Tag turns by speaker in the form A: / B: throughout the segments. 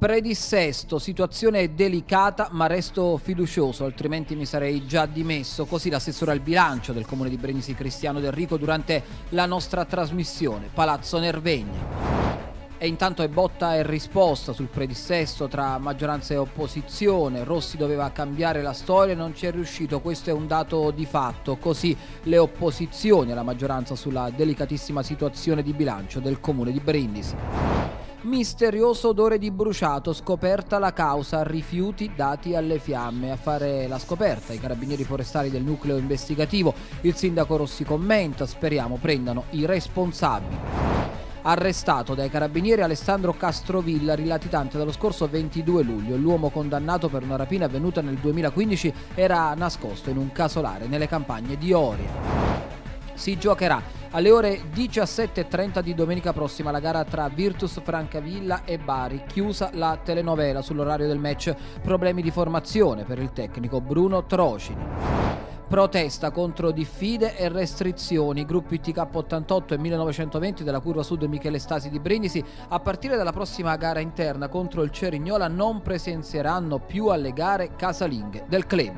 A: Predissesto, situazione delicata ma resto fiducioso, altrimenti mi sarei già dimesso. Così l'assessore al bilancio del comune di Brindisi Cristiano Del Rico durante la nostra trasmissione, Palazzo Nervegna. E intanto è botta e risposta sul predissesto tra maggioranza e opposizione. Rossi doveva cambiare la storia e non ci è riuscito, questo è un dato di fatto. Così le opposizioni alla maggioranza sulla delicatissima situazione di bilancio del comune di Brindisi. Misterioso odore di bruciato, scoperta la causa, rifiuti dati alle fiamme. A fare la scoperta i carabinieri forestali del nucleo investigativo. Il sindaco Rossi commenta, speriamo prendano i responsabili arrestato dai carabinieri Alessandro Castrovilla, rilatitante dallo scorso 22 luglio. L'uomo condannato per una rapina avvenuta nel 2015 era nascosto in un casolare nelle campagne di Oria. Si giocherà alle ore 17.30 di domenica prossima la gara tra Virtus Francavilla e Bari, chiusa la telenovela sull'orario del match. Problemi di formazione per il tecnico Bruno Trocini protesta contro diffide e restrizioni. Gruppi TK88 e 1920 della curva sud Michele Stasi di Brindisi a partire dalla prossima gara interna contro il Cerignola non presenzieranno più alle gare casalinghe del club.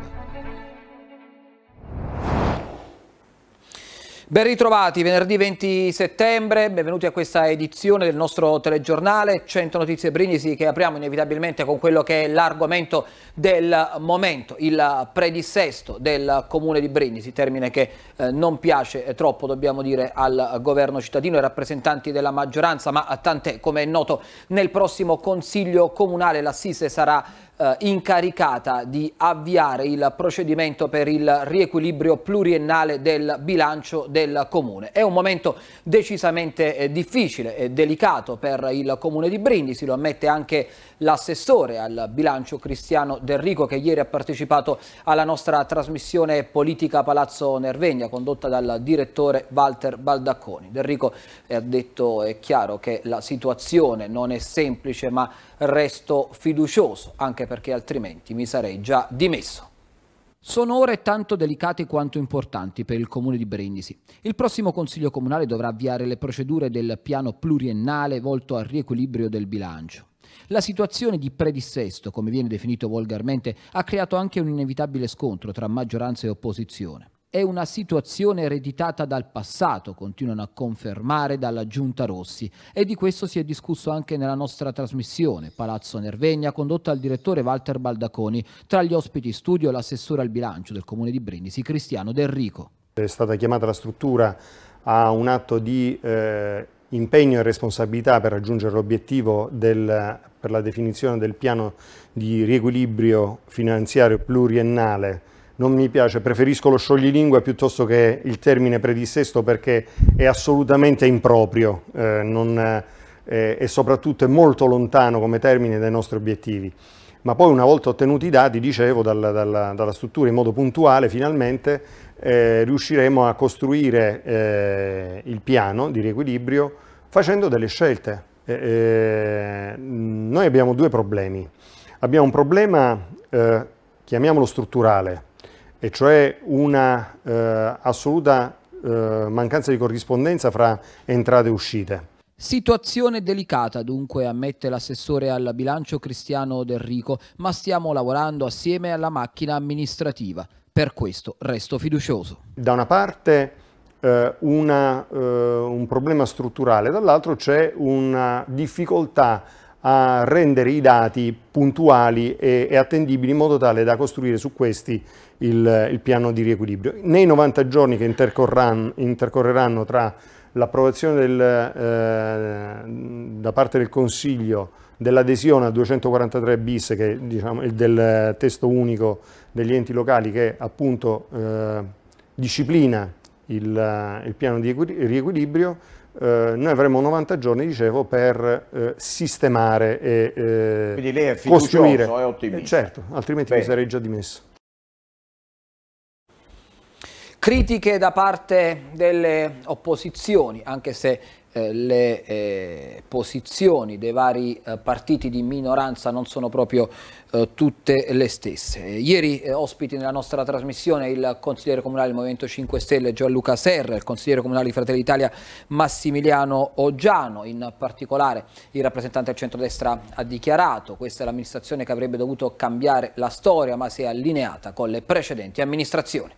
A: Ben ritrovati, venerdì 20 settembre, benvenuti a questa edizione del nostro telegiornale 100 notizie Brindisi che apriamo inevitabilmente con quello che è l'argomento del momento, il predissesto del comune di Brindisi, termine che eh, non piace troppo dobbiamo dire al governo cittadino e ai rappresentanti della maggioranza, ma tant'è come è noto nel prossimo consiglio comunale l'assise sarà eh, incaricata di avviare il procedimento per il riequilibrio pluriennale del bilancio del Comune. È un momento decisamente eh, difficile e delicato per il Comune di Brindisi, lo ammette anche l'assessore al bilancio Cristiano Del Rico che ieri ha partecipato alla nostra trasmissione politica Palazzo Nervegna condotta dal direttore Walter Baldacconi. Del Rico eh, ha detto è chiaro che la situazione non è semplice ma resto fiducioso anche perché altrimenti mi sarei già dimesso. Sono ore tanto delicate quanto importanti per il comune di Brindisi. Il prossimo Consiglio Comunale dovrà avviare le procedure del piano pluriennale volto al riequilibrio del bilancio. La situazione di predissesto, come viene definito volgarmente, ha creato anche un inevitabile scontro tra maggioranza e opposizione è una situazione ereditata dal passato, continuano a confermare dalla Giunta Rossi e di questo si è discusso anche nella nostra trasmissione Palazzo Nervegna condotta dal direttore Walter Baldaconi, tra gli ospiti studio l'assessore al bilancio del Comune di Brindisi Cristiano Del Rico.
B: È stata chiamata la struttura a un atto di eh, impegno e responsabilità per raggiungere l'obiettivo per la definizione del piano di riequilibrio finanziario pluriennale non mi piace, preferisco lo scioglilingua piuttosto che il termine predissesto perché è assolutamente improprio eh, non, eh, e soprattutto è molto lontano come termine dai nostri obiettivi. Ma poi una volta ottenuti i dati, dicevo, dalla, dalla, dalla struttura in modo puntuale, finalmente eh, riusciremo a costruire eh, il piano di riequilibrio facendo delle scelte. Eh, eh, noi abbiamo due problemi. Abbiamo un problema chiamiamolo strutturale, e cioè una eh, assoluta eh, mancanza di corrispondenza fra entrate e uscite.
A: Situazione delicata dunque, ammette l'assessore al bilancio Cristiano Del Rico, ma stiamo lavorando assieme alla macchina amministrativa. Per questo resto fiducioso.
B: Da una parte eh, una, eh, un problema strutturale, dall'altro c'è una difficoltà a rendere i dati puntuali e, e, attendibili in modo tale da costruire su questi il, il piano di riequilibrio. Nei 90 giorni che intercorreranno, tra l'approvazione eh, da parte del Consiglio dell'adesione al 243 bis, che diciamo, del testo unico degli enti locali che appunto eh, disciplina il, il piano di riequilibrio, eh, noi avremo 90 giorni, dicevo, per eh, sistemare e eh, Quindi lei è costruire. è ottimista. Eh, certo, altrimenti Bene. mi sarei già dimesso.
A: Critiche da parte delle opposizioni, anche se eh, le eh, posizioni dei vari eh, partiti di minoranza non sono proprio eh, tutte le stesse. Ieri eh, ospiti nella nostra trasmissione il consigliere comunale del Movimento 5 Stelle Gianluca Serra, il consigliere comunale di Fratelli Italia Massimiliano Oggiano, in particolare il rappresentante del centrodestra ha dichiarato questa è l'amministrazione che avrebbe dovuto cambiare la storia ma si è allineata con le precedenti amministrazioni.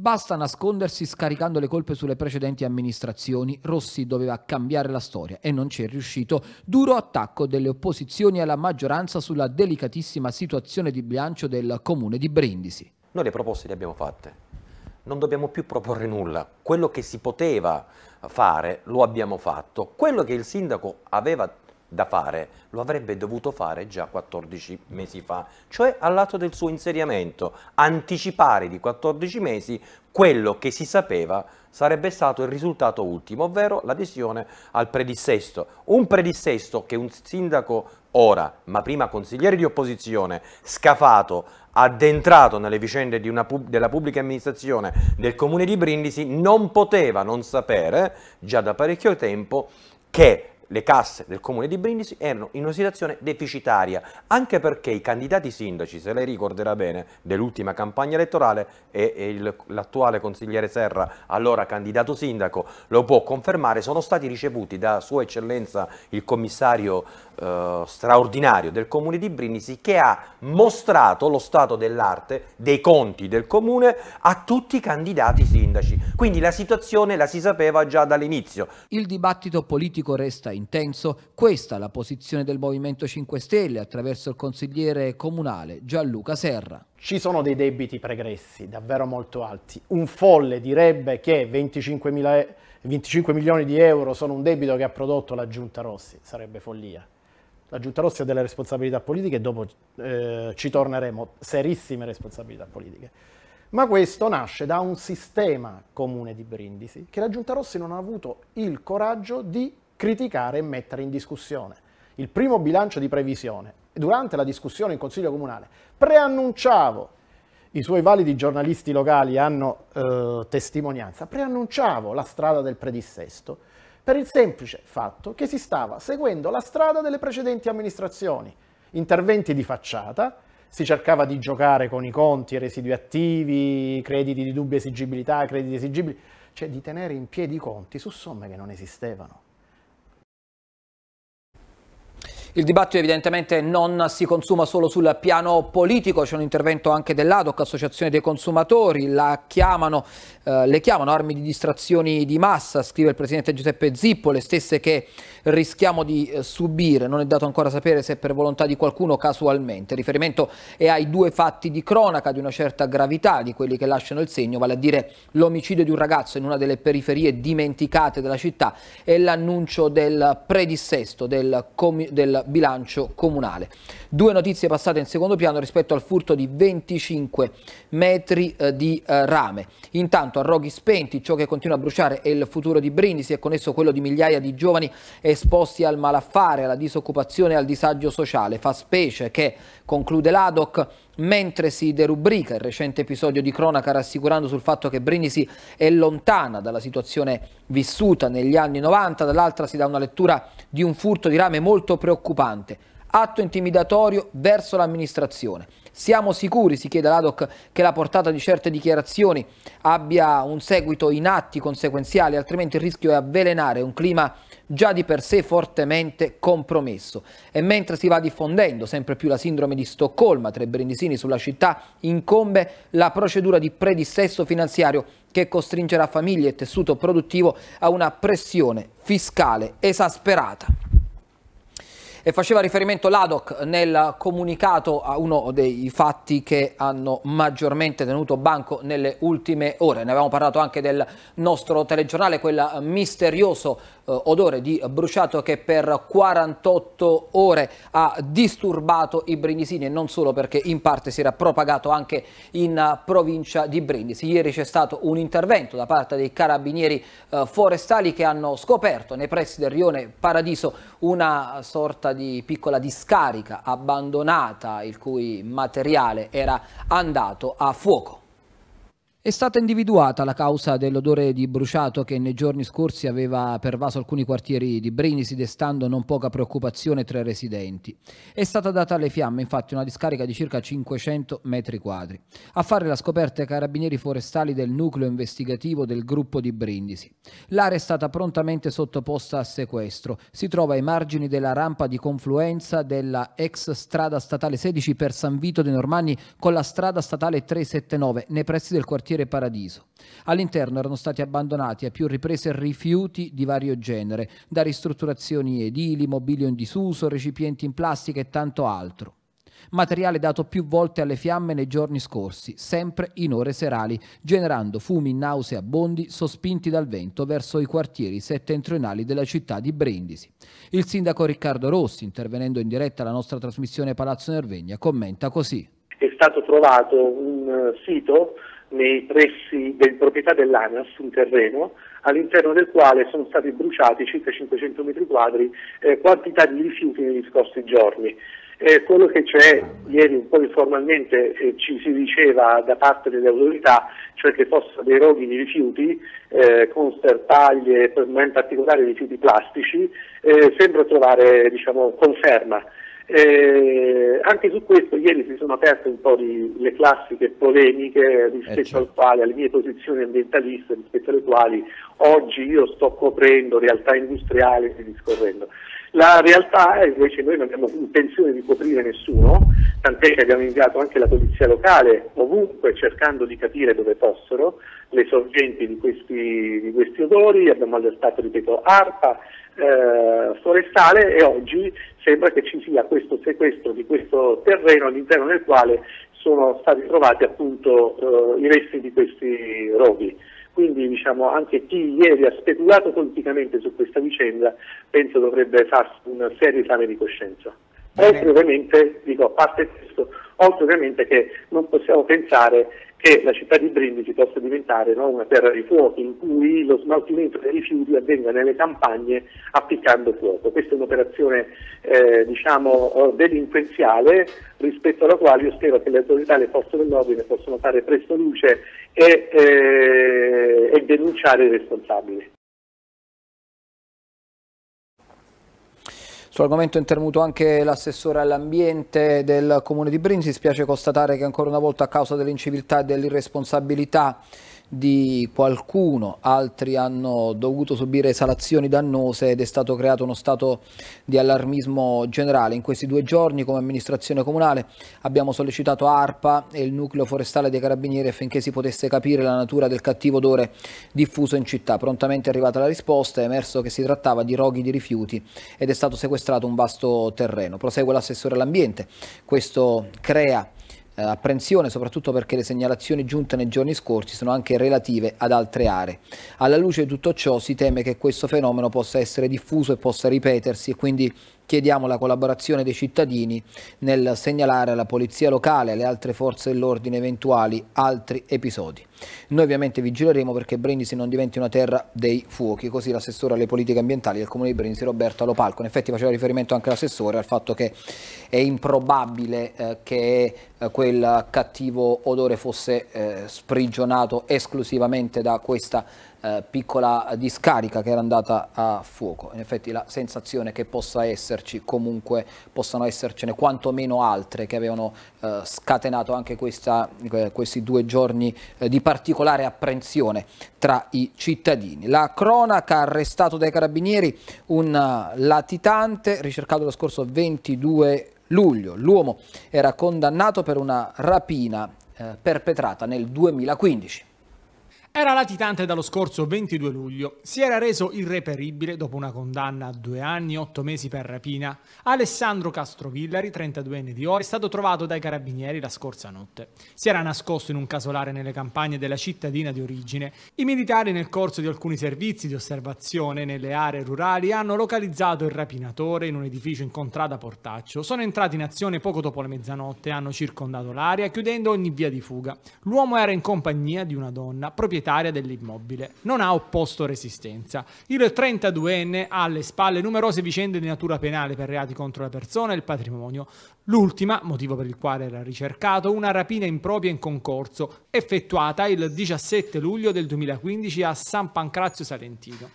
A: Basta nascondersi scaricando le colpe sulle precedenti amministrazioni. Rossi doveva cambiare la storia e non ci è riuscito. Duro attacco delle opposizioni alla maggioranza sulla delicatissima situazione di bilancio del comune di
C: Brindisi. Noi le proposte le abbiamo fatte. Non dobbiamo più proporre nulla. Quello che si poteva fare lo abbiamo fatto. Quello che il sindaco aveva da fare, lo avrebbe dovuto fare già 14 mesi fa, cioè all'atto del suo insediamento, anticipare di 14 mesi quello che si sapeva sarebbe stato il risultato ultimo, ovvero l'adesione al predissesto. Un predissesto che un sindaco ora, ma prima consigliere di opposizione, scafato, addentrato nelle vicende pub della pubblica amministrazione del comune di Brindisi, non poteva non sapere, già da parecchio tempo, che le casse del comune di Brindisi erano in una situazione deficitaria, anche perché i candidati sindaci, se lei ricorderà bene, dell'ultima campagna elettorale e, l'attuale consigliere Serra, allora candidato sindaco, lo può confermare, sono stati ricevuti da Sua Eccellenza il commissario eh, straordinario del comune di Brindisi che ha mostrato lo stato dell'arte dei conti del comune a tutti i candidati sindaci. Quindi la situazione la si sapeva già dall'inizio. Il dibattito politico resta in intenso, questa è la posizione
A: del Movimento 5 Stelle attraverso il consigliere comunale Gianluca Serra.
D: Ci sono dei debiti pregressi davvero molto alti. Un folle direbbe che 25, mila, 25 milioni di euro sono un debito che ha prodotto la Giunta Rossi, sarebbe follia. La Giunta Rossi ha delle responsabilità politiche e dopo eh, ci torneremo, serissime responsabilità politiche. Ma questo nasce da un sistema comune di Brindisi che la Giunta Rossi non ha avuto il coraggio di criticare e mettere in discussione. Il primo bilancio di previsione, durante la discussione in Consiglio Comunale, preannunciavo i suoi validi giornalisti locali hanno eh, testimonianza, preannunciavo la strada del predissesto per il semplice fatto che si stava seguendo la strada delle precedenti amministrazioni. Interventi di facciata, si cercava di giocare con i conti, i residui attivi, crediti di dubbia esigibilità, crediti esigibili, cioè di tenere in piedi i conti su somme che non esistevano.
A: Il dibattito evidentemente non si consuma solo sul piano politico, c'è un intervento anche dell'ADOC, Associazione dei Consumatori, chiamano, eh, le chiamano armi di distrazioni di massa, scrive il Presidente Giuseppe Zippo, le stesse che rischiamo di eh, subire, non è dato ancora sapere se per volontà di qualcuno casualmente. riferimento è ai due fatti di cronaca di una certa gravità, di quelli che lasciano il segno, vale a dire l'omicidio di un ragazzo in una delle periferie dimenticate della città e l'annuncio del predissesto del, del bilancio comunale. Due notizie passate in secondo piano rispetto al furto di 25 metri eh, di eh, rame. Intanto a roghi spenti ciò che continua a bruciare è il futuro di Brindisi e con esso quello di migliaia di giovani esposti al malaffare, alla disoccupazione e al disagio sociale. Fa specie che Conclude l'ADOC mentre si derubrica il recente episodio di cronaca rassicurando sul fatto che Brindisi è lontana dalla situazione vissuta negli anni 90, dall'altra si dà una lettura di un furto di rame molto preoccupante, atto intimidatorio verso l'amministrazione. Siamo sicuri, si chiede all'ADOC, che la portata di certe dichiarazioni abbia un seguito in atti conseguenziali, altrimenti il rischio è avvelenare un clima già di per sé fortemente compromesso. E mentre si va diffondendo sempre più la sindrome di Stoccolma tra i brindisini sulla città, incombe la procedura di predissesso finanziario che costringerà famiglie e tessuto produttivo a una pressione fiscale esasperata e faceva riferimento l'ADOC nel comunicato a uno dei fatti che hanno maggiormente tenuto banco nelle ultime ore. Ne avevamo parlato anche del nostro telegiornale, quel misterioso eh, odore di bruciato che per 48 ore ha disturbato i brindisini e non solo perché in parte si era propagato anche in eh, provincia di Brindisi. Ieri c'è stato un intervento da parte dei carabinieri eh, forestali che hanno scoperto nei pressi del rione Paradiso una sorta di piccola discarica abbandonata il cui materiale era andato a fuoco. È stata individuata la causa dell'odore di bruciato che nei giorni scorsi aveva pervaso alcuni quartieri di Brindisi, destando non poca preoccupazione tra i residenti. È stata data alle fiamme infatti una discarica di circa 500 metri quadri. A fare la scoperta i carabinieri forestali del nucleo investigativo del gruppo di Brindisi. L'area è stata prontamente sottoposta a sequestro. Si trova ai margini della rampa di confluenza della ex strada statale 16 per San Vito dei Normanni con la strada statale 379, nei pressi del quartiere quartiere Paradiso. All'interno erano stati abbandonati a più riprese rifiuti di vario genere, da ristrutturazioni edili, mobilio in disuso, recipienti in plastica e tanto altro materiale dato più volte alle fiamme nei giorni scorsi, sempre in ore serali, generando fumi nauseabondi sospinti dal vento verso i quartieri settentrionali della città di Brindisi. Il sindaco Riccardo Rossi, intervenendo in diretta alla nostra trasmissione Palazzo Nervegna, commenta così.
E: È stato trovato un eh, sito nei pressi di proprietà dell'ANAS, un terreno all'interno del quale sono stati bruciati circa 500 metri quadri eh, quantità di rifiuti negli scorsi giorni. Eh, quello che c'è ieri un po' informalmente eh, ci si diceva da parte delle autorità, cioè che fossero dei roghi di rifiuti eh, con sterpaglie, in particolare rifiuti plastici, eh, sembra trovare diciamo, conferma. Eh, anche su questo ieri si sono aperte un po' di, le classiche polemiche rispetto eh certo. al quale, alle mie posizioni ambientaliste, rispetto alle quali oggi io sto coprendo realtà industriali e discorrendo. La realtà è invece noi non abbiamo intenzione di coprire nessuno, tant'è che abbiamo inviato anche la polizia locale ovunque cercando di capire dove fossero le sorgenti di questi, di questi odori, abbiamo allertato, ripeto, ARPA, eh, forestale e oggi sembra che ci sia questo sequestro di questo terreno all'interno del quale sono stati trovati appunto eh, i resti di questi roghi. Quindi diciamo, anche chi ieri ha speculato politicamente su questa vicenda penso dovrebbe farsi un serio esame di coscienza. Oltre ovviamente, dico, a parte questo, oltre ovviamente che non possiamo pensare che la città di Brindisi possa diventare no, una terra di fuoco in cui lo smaltimento dei rifiuti avvenga nelle campagne appiccando fuoco. Questa è un'operazione eh, diciamo, eh, delinquenziale rispetto alla quale io spero che le autorità le forze dell'ordine possano fare presto luce e, eh, e denunciare i responsabili.
A: Sull'argomento è intervenuto anche l'assessore all'ambiente del comune di Brinzi, spiace constatare che ancora una volta a causa dell'inciviltà e dell'irresponsabilità di qualcuno, altri hanno dovuto subire esalazioni dannose ed è stato creato uno stato di allarmismo generale. In questi due giorni come amministrazione comunale abbiamo sollecitato ARPA e il nucleo forestale dei carabinieri affinché si potesse capire la natura del cattivo odore diffuso in città. Prontamente è arrivata la risposta, è emerso che si trattava di roghi di rifiuti ed è stato sequestrato un vasto terreno. Prosegue l'assessore all'ambiente, questo crea eh, apprensione, soprattutto perché le segnalazioni giunte nei giorni scorsi sono anche relative ad altre aree. Alla luce di tutto ciò si teme che questo fenomeno possa essere diffuso e possa ripetersi e quindi chiediamo la collaborazione dei cittadini nel segnalare alla polizia locale e alle altre forze dell'ordine eventuali altri episodi. Noi ovviamente vigileremo perché Brindisi non diventi una terra dei fuochi, così l'assessore alle politiche ambientali del Comune di Brindisi Roberto Lopalco. In effetti faceva riferimento anche l'assessore al fatto che è improbabile eh, che eh, quel cattivo odore fosse eh, sprigionato esclusivamente da questa eh, piccola discarica che era andata a fuoco. In effetti la sensazione che possa esserci, comunque possano essercene quantomeno altre che avevano eh, scatenato anche questa, eh, questi due giorni eh, di particolare apprensione tra i cittadini. La cronaca ha arrestato dai carabinieri un latitante ricercato lo scorso 22 luglio. L'uomo era condannato per una rapina eh, perpetrata nel 2015.
D: Era latitante dallo scorso 22 luglio, si era reso irreperibile dopo una condanna a due anni e otto mesi per rapina. Alessandro Castrovillari, 32enne di Ore, è stato trovato dai carabinieri la scorsa notte. Si era nascosto in un casolare nelle campagne della cittadina di origine. I militari nel corso di alcuni servizi di osservazione nelle aree rurali hanno localizzato il rapinatore in un edificio in contrada Portaccio. Sono entrati in azione poco dopo la mezzanotte e hanno circondato l'area chiudendo ogni via di fuga. L'uomo era in compagnia di una donna proprietaria proprietaria dell'immobile. Non ha opposto resistenza. Il 32enne ha alle spalle numerose vicende di natura penale per reati contro la persona e il patrimonio. L'ultima, motivo per il quale era ricercato, una rapina impropria in concorso, effettuata il 17 luglio del 2015 a San Pancrazio Salentino.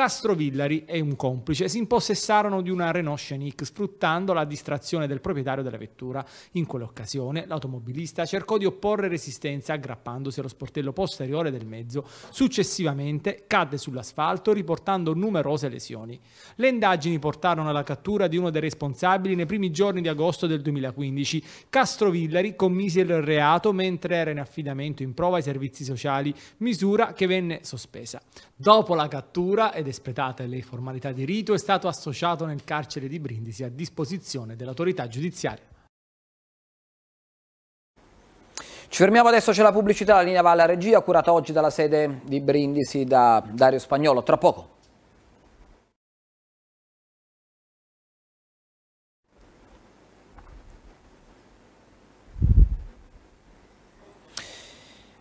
D: Castro Villari e un complice si impossessarono di una Renault Scenic sfruttando la distrazione del proprietario della vettura. In quell'occasione l'automobilista cercò di opporre resistenza aggrappandosi allo sportello posteriore del mezzo. Successivamente cadde sull'asfalto riportando numerose lesioni. Le indagini portarono alla cattura di uno dei responsabili nei primi giorni di agosto del 2015. Castro Villari commise il reato mentre era in affidamento in prova ai servizi sociali, misura che venne sospesa. Dopo la cattura ed ed espletate le formalità di rito, è stato associato nel carcere di Brindisi a disposizione dell'autorità giudiziaria.
A: Ci fermiamo adesso, c'è la pubblicità, la linea va alla regia, curata oggi dalla sede di Brindisi da Dario Spagnolo. Tra poco.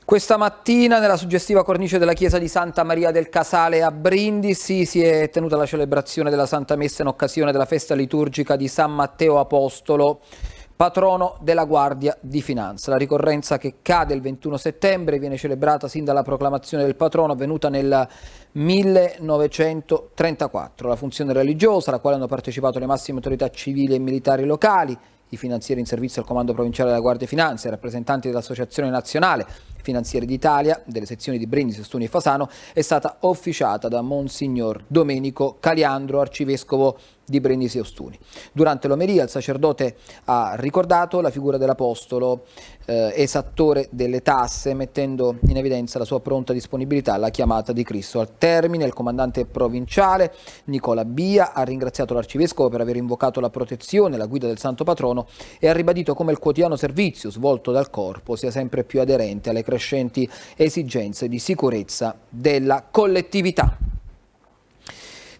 A: Questa mattina nella suggestiva cornice della chiesa di Santa Maria del Casale a Brindisi si è tenuta la celebrazione della Santa Messa in occasione della festa liturgica di San Matteo Apostolo, patrono della Guardia di Finanza. La ricorrenza che cade il 21 settembre viene celebrata sin dalla proclamazione del patrono avvenuta nel 1934. La funzione religiosa, alla quale hanno partecipato le massime autorità civili e militari locali, i finanzieri in servizio al Comando Provinciale della Guardia di Finanza, i rappresentanti dell'Associazione Nazionale Finanziere d'Italia delle sezioni di Brindisi, Stuni e Fasano è stata officiata da Monsignor Domenico Caliandro, arcivescovo di Brindisi Ostuni. Durante l'omeria il sacerdote ha ricordato la figura dell'apostolo eh, esattore delle tasse, mettendo in evidenza la sua pronta disponibilità alla chiamata di Cristo. Al termine il comandante provinciale Nicola Bia ha ringraziato l'arcivescovo per aver invocato la protezione e la guida del santo patrono e ha ribadito come il quotidiano servizio svolto dal corpo sia sempre più aderente alle crescenti esigenze di sicurezza della collettività.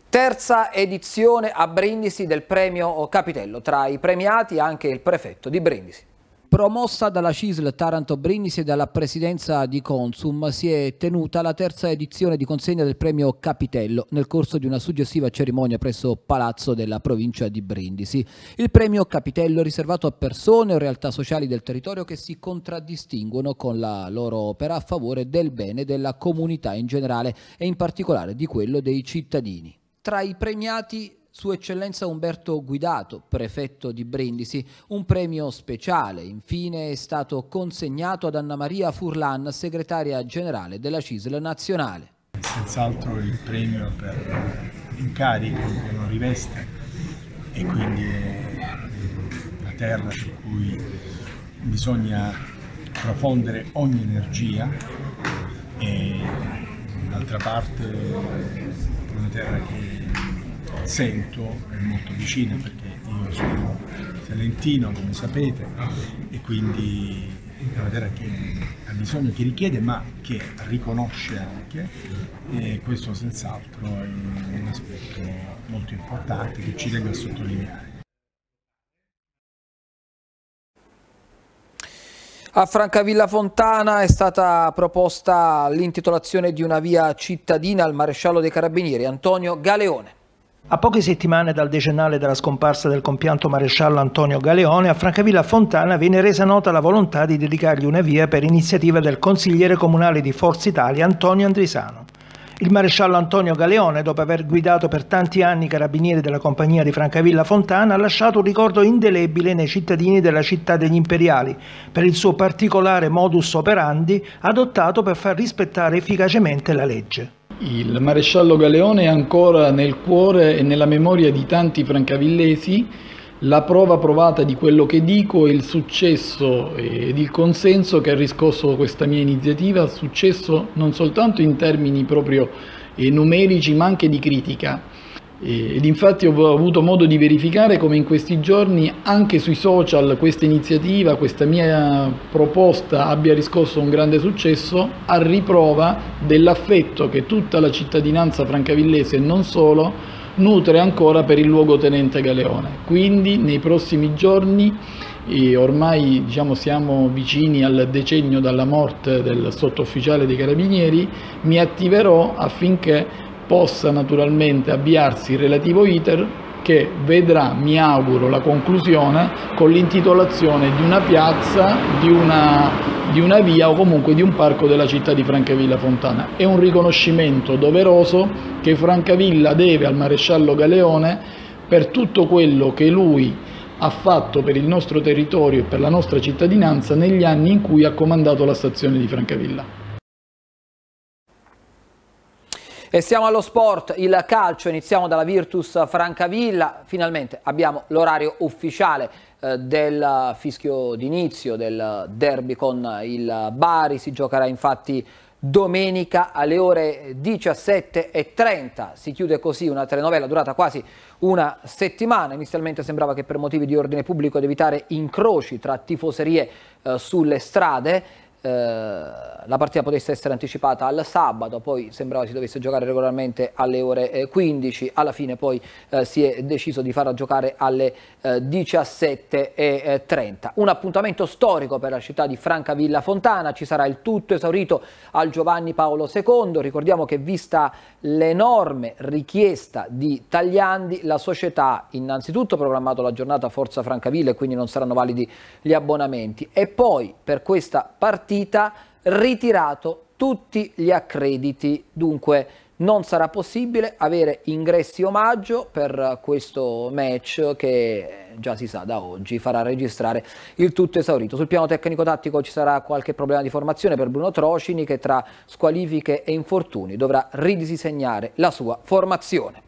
A: Terza edizione a Brindisi del premio Capitello, tra i premiati anche il prefetto di Brindisi. Promossa dalla CISL Taranto Brindisi e dalla presidenza di Consum, si è tenuta la terza edizione di consegna del premio Capitello nel corso di una suggestiva cerimonia presso Palazzo della provincia di Brindisi. Il premio Capitello è riservato a persone o realtà sociali del territorio che si contraddistinguono con la loro opera a favore del bene della comunità in generale e in particolare di quello dei cittadini tra i premiati su Eccellenza Umberto Guidato, prefetto di Brindisi, un premio speciale. Infine è stato consegnato ad Anna Maria Furlan, segretaria generale della CISL nazionale.
D: Senz'altro il premio
F: per l'incarico che non riveste e quindi è la terra su cui bisogna profondere ogni energia e d'altra parte una terra che sento, è molto vicina perché io sono salentino come sapete e quindi è una terra che ha bisogno, che richiede ma che riconosce anche e questo senz'altro è un aspetto molto importante che ci tengo a sottolineare.
A: A Francavilla Fontana è stata proposta l'intitolazione di una via cittadina al maresciallo dei carabinieri Antonio Galeone.
C: A poche settimane dal decennale della scomparsa del compianto maresciallo Antonio Galeone, a Francavilla Fontana viene resa nota la volontà di dedicargli una via per iniziativa del consigliere comunale di Forza Italia Antonio Andrisano. Il maresciallo Antonio Galeone, dopo aver guidato per tanti anni i carabinieri della compagnia di Francavilla Fontana, ha lasciato un ricordo indelebile nei cittadini della città degli imperiali per il suo particolare modus operandi adottato per far rispettare efficacemente la legge.
G: Il maresciallo Galeone è ancora nel cuore e nella memoria di tanti francavillesi la prova provata di quello che dico il successo ed il consenso che ha riscosso questa mia iniziativa, successo non soltanto in termini proprio eh, numerici ma anche di critica. Eh, ed infatti ho avuto modo di verificare come in questi giorni anche sui social questa iniziativa, questa mia proposta abbia riscosso un grande successo a riprova dell'affetto che tutta la cittadinanza francavillese e non solo nutre ancora per il luogotenente Galeone. Quindi nei prossimi giorni, ormai diciamo, siamo vicini al decennio dalla morte del sottufficiale dei Carabinieri, mi attiverò affinché possa naturalmente avviarsi il relativo iter che vedrà, mi auguro, la conclusione con l'intitolazione di una piazza, di una di una via o comunque di un parco della città di Francavilla Fontana. È un riconoscimento doveroso che Francavilla deve al maresciallo Galeone per tutto quello che lui ha fatto per il nostro territorio e per la nostra cittadinanza negli anni in cui ha comandato la stazione di Francavilla.
A: E siamo allo sport, il calcio, iniziamo dalla Virtus Francavilla, finalmente abbiamo l'orario ufficiale eh, del fischio d'inizio del derby con il Bari, si giocherà infatti domenica alle ore 17.30. Si chiude così una telenovela durata quasi una settimana. Inizialmente sembrava che per motivi di ordine pubblico ed evitare incroci tra tifoserie eh, sulle strade, eh, la partita potesse essere anticipata al sabato, poi sembrava si dovesse giocare regolarmente alle ore 15, eh, alla fine poi eh, si è deciso di farla giocare alle eh, 17.30. Eh, Un appuntamento storico per la città di Francavilla Fontana, ci sarà il tutto esaurito al Giovanni Paolo II, ricordiamo che vista l'enorme richiesta di tagliandi, la società innanzitutto ha programmato la giornata Forza Francavilla e quindi non saranno validi gli abbonamenti e poi per questa partita partita ritirato tutti gli accrediti. Dunque non sarà possibile avere ingressi omaggio per questo match che eh, già si sa da oggi farà registrare il tutto esaurito. Sul piano tecnico-tattico ci sarà qualche problema di formazione per Bruno Trocini che tra squalifiche e infortuni dovrà ridisegnare la sua formazione.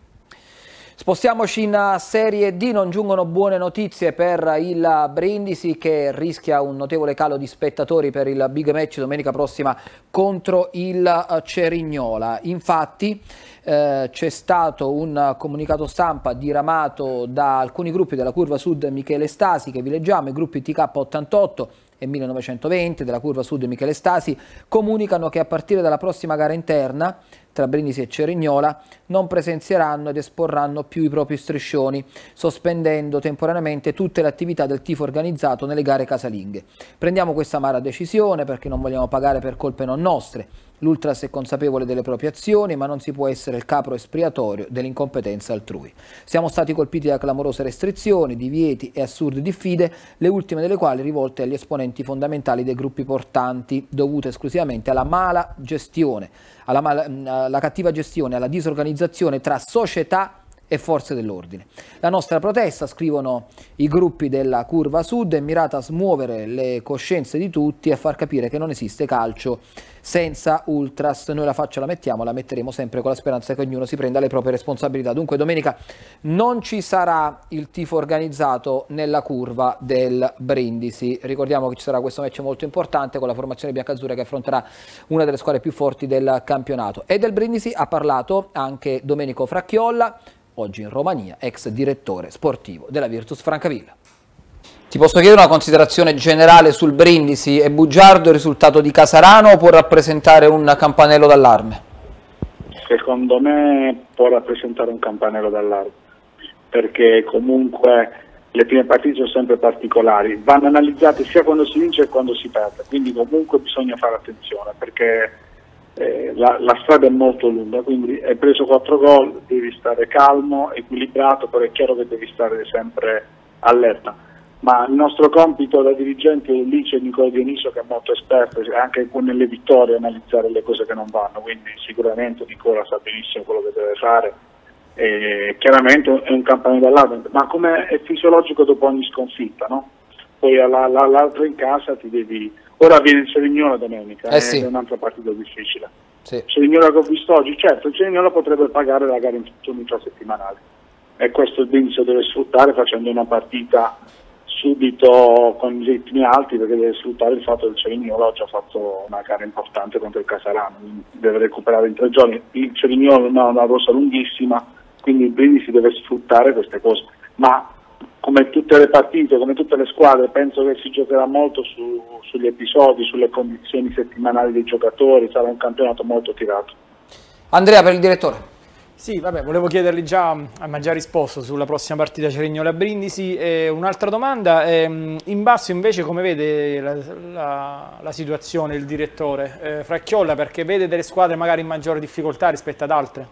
A: Spostiamoci in eh, Serie D, non giungono buone notizie per il Brindisi che rischia un notevole calo di spettatori per il big match domenica prossima contro il eh, Cerignola. Infatti eh, c'è stato un comunicato stampa diramato da alcuni gruppi della curva sud Michele Stasi che vi leggiamo, i gruppi TK88 e 1920 della curva sud Michele Stasi comunicano che a partire dalla prossima gara interna tra Brindisi e Cerignola non presenzieranno ed esporranno più i propri striscioni, sospendendo temporaneamente tutte le attività del tifo organizzato nelle gare casalinghe. Prendiamo questa amara decisione perché non vogliamo pagare per colpe non nostre L'ultras è consapevole delle proprie azioni, ma non si può essere il capro espiatorio dell'incompetenza altrui. Siamo stati colpiti da clamorose restrizioni, divieti e assurde diffide, le ultime delle quali rivolte agli esponenti fondamentali dei gruppi portanti, dovute esclusivamente alla mala gestione, alla, mala, alla cattiva gestione, alla disorganizzazione tra società e forze dell'ordine. La nostra protesta, scrivono i gruppi della curva sud, è mirata a smuovere le coscienze di tutti e a far capire che non esiste calcio senza ultras. Noi la faccia la mettiamo, la metteremo sempre con la speranza che ognuno si prenda le proprie responsabilità. Dunque domenica non ci sarà il tifo organizzato nella curva del Brindisi. Ricordiamo che ci sarà questo match molto importante con la formazione biancazzurra che affronterà una delle squadre più forti del campionato. E del Brindisi ha parlato anche Domenico Fracchiolla, oggi in Romania, ex direttore sportivo della Virtus Francavilla. Ti posso chiedere una considerazione generale sul Brindisi? È bugiardo il risultato di Casarano o può rappresentare un campanello d'allarme?
F: Secondo me può rappresentare un campanello d'allarme, perché comunque le prime partite sono sempre particolari, vanno analizzate sia quando si vince che quando si perde, quindi comunque bisogna fare attenzione, perché eh, la, la, strada è molto lunga, quindi hai preso 4 gol, devi stare calmo, equilibrato, però è chiaro che devi stare sempre allerta. Ma il nostro compito da dirigente, lì c'è Nicola Dioniso che è molto esperto, anche nelle vittorie analizzare le cose che non vanno, quindi sicuramente Nicola sa benissimo quello che deve fare, e chiaramente è un campanello d'allarme, ma come è fisiologico dopo ogni sconfitta, no? poi all'altro in casa ti devi... Ora viene il Cerignola domenica, eh, eh sì. è un'altra partita difficile. Sì. Cerignola che ho visto oggi, certo, il Cerignola potrebbe pagare la gara in turno settimanale. e questo il Dinizio deve sfruttare facendo una partita subito con ritmi alti perché deve sfruttare il fatto che il Cerignola ha già fatto una gara importante contro il Casarano, deve recuperare in tre giorni. Il Cerignola ha una rossa lunghissima, quindi il Brindisi deve sfruttare queste cose. Ma come tutte le partite, come tutte le squadre, penso che si giocherà molto su, sugli episodi, sulle condizioni settimanali dei giocatori, sarà un campionato molto tirato.
D: Andrea per il direttore. Sì, vabbè, volevo chiedergli già, eh, ma già risposto sulla prossima partita Cerignola Brindisi. un'altra domanda, eh, in basso invece come vede la, la, la situazione il direttore eh, Fracchiolla perché vede delle squadre magari in maggiore difficoltà rispetto ad altre?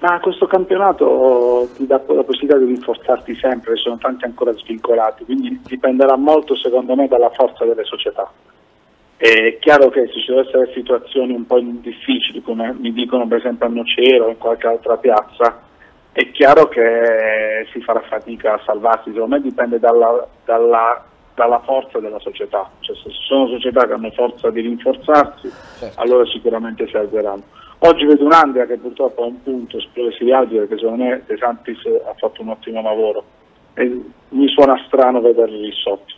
F: Ma questo campionato ti dà la possibilità di rinforzarti sempre, ci sono tanti ancora svincolati, quindi dipenderà molto secondo me dalla forza delle società. È chiaro che se ci dovessero essere situazioni un po' difficili, come mi dicono per esempio a Nocero o in qualche altra piazza, è chiaro che si farà fatica a salvarsi, secondo me dipende dalla, dalla, dalla forza della società, cioè, se ci sono società che hanno forza di rinforzarsi, certo. allora sicuramente si salveranno Oggi vedo un che purtroppo è un punto sulle si viaggia perché secondo me De Santis ha fatto un ottimo lavoro e mi suona strano vederli lì sotto.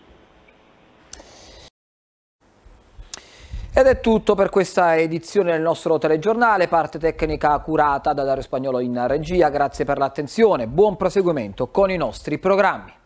A: Ed è tutto per questa edizione del nostro telegiornale, parte tecnica curata da Dario Spagnolo in regia, grazie per l'attenzione, buon proseguimento con i nostri programmi.